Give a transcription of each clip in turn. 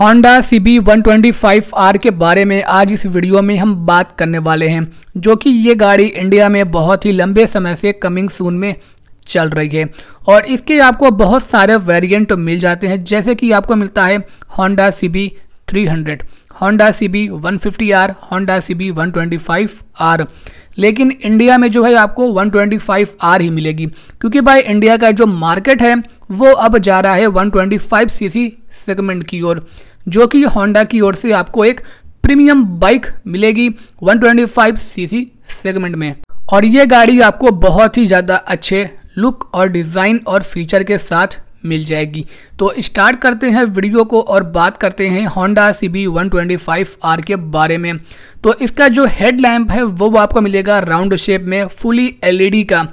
Honda C B one twenty five R के बारे में आज इस वीडियो में हम बात करने वाले हैं जो कि ये गाड़ी इंडिया में बहुत ही लंबे समय से कमिंग सून में चल रही है और इसके आपको बहुत सारे वेरिएंट मिल जाते हैं जैसे कि आपको मिलता है Honda C B three hundred Honda C B one fifty R Honda C B one twenty five R लेकिन इंडिया में जो है आपको वन ट्वेंटी फाइव आर ही मिलेगी क्योंकि भाई इंडिया का जो मार्केट है वो अब जा रहा है one twenty five C C segment की ओर जो कि होंडा की ओर से आपको एक प्रीमियम बाइक मिलेगी 125 सीसी सेगमेंट में और ये गाड़ी आपको बहुत ही ज़्यादा अच्छे लुक और डिज़ाइन और फीचर के साथ मिल जाएगी तो स्टार्ट करते हैं वीडियो को और बात करते हैं Honda C B one R के बारे में तो इसका जो हेड लैम्प है वो आपको मिलेगा राउंड शेप में फुली एलईडी e का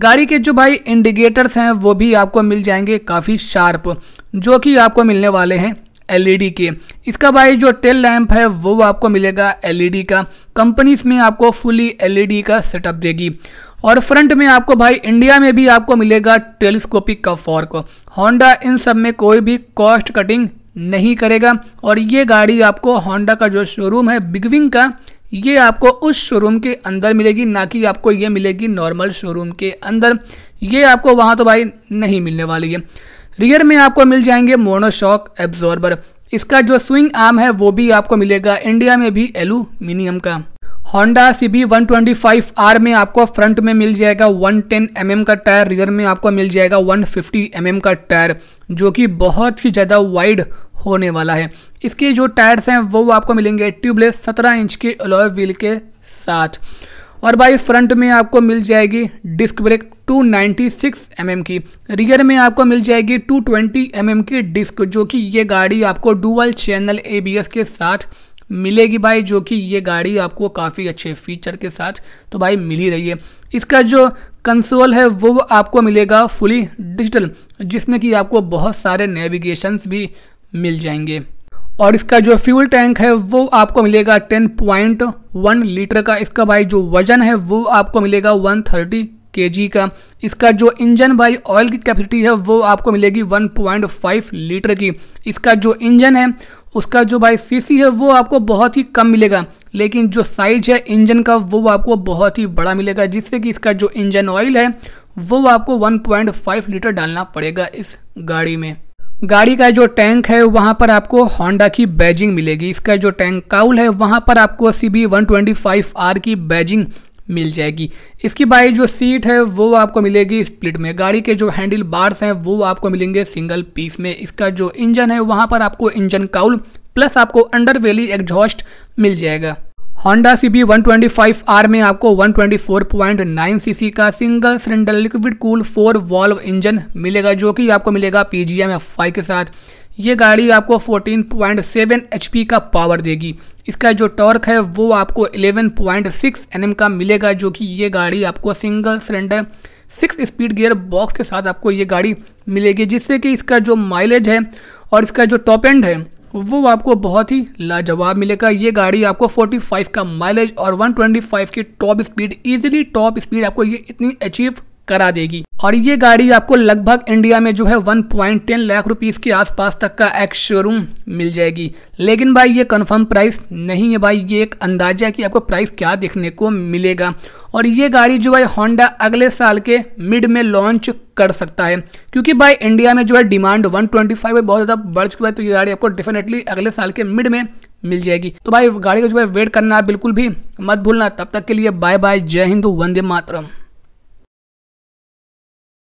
गाड़ी के जो भाई इंडिकेटर्स हैं वो भी आपको मिल जाएंगे काफ़ी शार्प जो कि आपको मिलने वाले हैं एलईडी के इसका भाई जो टेल लैम्प है वो आपको मिलेगा एलईडी का कंपनीज में आपको फुली एलईडी का सेटअप देगी और फ्रंट में आपको भाई इंडिया में भी आपको मिलेगा टेलीस्कोपिक का फॉर्क होंडा इन सब में कोई भी कॉस्ट कटिंग नहीं करेगा और ये गाड़ी आपको होंडा का जो शोरूम है बिगविंग का ये आपको उस शोरूम के अंदर मिलेगी ना कि आपको ये मिलेगी नॉर्मल शोरूम के अंदर ये आपको वहाँ तो भाई नहीं मिलने वाली है रियर में आपको मिल जाएंगे मोनोशॉक एब्जॉर्बर इसका जो स्विंग आर्म है वो भी आपको मिलेगा इंडिया में भी एलुमिनियम का Honda C B one twenty five R में आपको फ्रंट में मिल जाएगा वन टेन एम एम का टायर रियर में आपको मिल जाएगा वन फिफ्टी एम एम का टायर जो कि बहुत ही ज़्यादा वाइड होने वाला है इसके जो टायर्स हैं वो आपको मिलेंगे ट्यूबलेस सत्रह इंच के अलॉय व्हील के साथ और भाई फ्रंट में आपको मिल जाएगी डिस्क ब्रेक 296 mm की रियर में आपको मिल जाएगी 220 mm की डिस्क जो कि ये गाड़ी आपको डुअल चैनल एबीएस के साथ मिलेगी भाई जो कि ये गाड़ी आपको काफ़ी अच्छे फीचर के साथ तो भाई मिल ही रही है इसका जो कंसोल है वो आपको मिलेगा फुली डिजिटल जिसमें कि आपको बहुत सारे नेविगेशंस भी मिल जाएंगे और इसका जो फ्यूल टैंक है वो आपको मिलेगा 10.1 लीटर का इसका भाई जो वजन है वो आपको मिलेगा 130 के का इसका जो इंजन भाई ऑयल की कैपेसिटी है वो आपको मिलेगी 1.5 लीटर की इसका जो इंजन है उसका जो भाई सीसी है वो आपको बहुत ही कम मिलेगा लेकिन जो साइज है इंजन का वो आपको बहुत ही बड़ा मिलेगा जिससे कि इसका जो इंजन ऑयल है वो आपको 1.5 लीटर डालना पड़ेगा इस गाड़ी में गाड़ी का जो टैंक है वहाँ पर आपको होंडा की बैजिंग मिलेगी इसका जो टैंक काउल है वहाँ पर आपको C B one twenty five R की बैजिंग मिल जाएगी इसकी बाई जो सीट है वो आपको मिलेगी स्प्लिट में गाड़ी के जो हैंडल बार्स हैं वो आपको मिलेंगे सिंगल पीस में इसका जो इंजन है वहाँ पर आपको इंजन काउल प्लस आपको अंडर वेली एग्जॉस्ट मिल जाएगा Honda C B one twenty five R में आपको 124.9 सीसी का single cylinder liquid cool four valve engine मिलेगा जो कि आपको मिलेगा पी जी एम एफ के साथ ये गाड़ी आपको 14.7 पॉइंट का पावर देगी इसका जो टॉर्क है वो आपको 11.6 पॉइंट का मिलेगा जो कि ये गाड़ी आपको single cylinder six speed gear box के साथ आपको ये गाड़ी मिलेगी जिससे कि इसका जो माइलेज है और इसका जो टॉप एंड है वो आपको बहुत ही लाजवाब मिलेगा ये गाड़ी आपको 45 का माइलेज और 125 की top speed easily top speed आपको ये इतनी अचीव करा देगी और ये गाड़ी आपको लगभग इंडिया में जो है 1.10 लाख रुपीस के आसपास तक का एक्स शोरूम मिल जाएगी लेकिन भाई ये कंफर्म प्राइस नहीं है भाई ये एक अंदाजा है कि आपको प्राइस क्या देखने को मिलेगा और ये गाड़ी जो है होंडा अगले साल के मिड में लॉन्च कर सकता है क्योंकि भाई इंडिया में जो है डिमांड वन है बहुत ज़्यादा बढ़ चुका है तो ये गाड़ी आपको डेफिनेटली अगले साल के मिड में मिल जाएगी तो भाई गाड़ी का जो है वेट करना बिल्कुल भी मत भूलना तब तक के लिए बाय बाय जय हिंदू वंदे मातरम